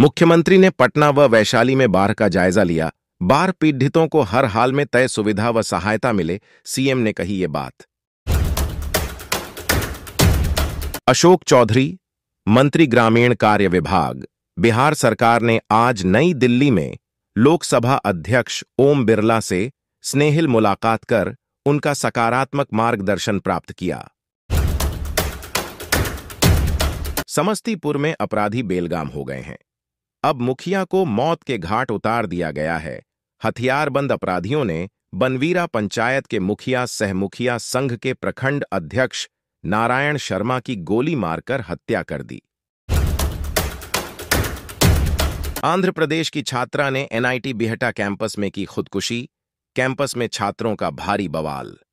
मुख्यमंत्री ने पटना व वैशाली में बाढ़ का जायजा लिया बाढ़ पीड़ितों को हर हाल में तय सुविधा व सहायता मिले सीएम ने कही ये बात अशोक चौधरी मंत्री ग्रामीण कार्य विभाग बिहार सरकार ने आज नई दिल्ली में लोकसभा अध्यक्ष ओम बिरला से स्नेहिल मुलाकात कर उनका सकारात्मक मार्गदर्शन प्राप्त किया समस्तीपुर में अपराधी बेलगाम हो गए हैं अब मुखिया को मौत के घाट उतार दिया गया है हथियारबंद अपराधियों ने बनवीरा पंचायत के मुखिया सह मुखिया संघ के प्रखंड अध्यक्ष नारायण शर्मा की गोली मारकर हत्या कर दी आंध्र प्रदेश की छात्रा ने एनआईटी बिहटा कैंपस में की खुदकुशी कैंपस में छात्रों का भारी बवाल